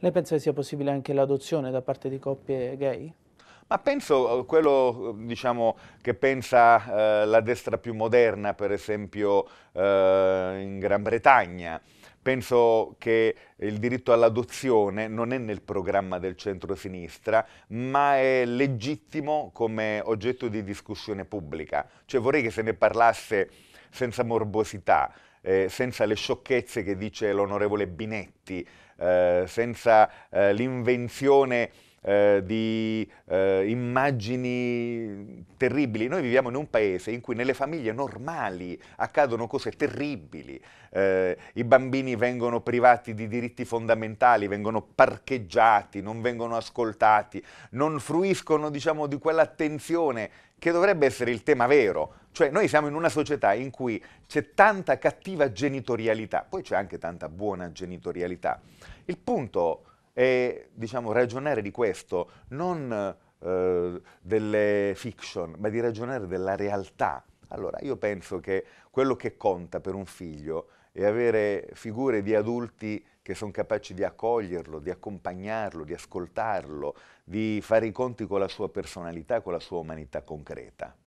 Lei pensa che sia possibile anche l'adozione da parte di coppie gay? Ma penso eh, quello eh, diciamo, che pensa eh, la destra più moderna, per esempio eh, in Gran Bretagna. Penso che il diritto all'adozione non è nel programma del centro-sinistra, ma è legittimo come oggetto di discussione pubblica. Cioè vorrei che se ne parlasse senza morbosità, eh, senza le sciocchezze che dice l'onorevole Binetti, eh, senza eh, l'invenzione eh, di eh, immagini terribili. Noi viviamo in un paese in cui nelle famiglie normali accadono cose terribili, eh, i bambini vengono privati di diritti fondamentali, vengono parcheggiati, non vengono ascoltati, non fruiscono diciamo, di quell'attenzione che dovrebbe essere il tema vero. Cioè noi siamo in una società in cui c'è tanta cattiva genitorialità, poi c'è anche tanta buona genitorialità. Il punto e diciamo, ragionare di questo, non eh, delle fiction, ma di ragionare della realtà. Allora io penso che quello che conta per un figlio è avere figure di adulti che sono capaci di accoglierlo, di accompagnarlo, di ascoltarlo, di fare i conti con la sua personalità, con la sua umanità concreta.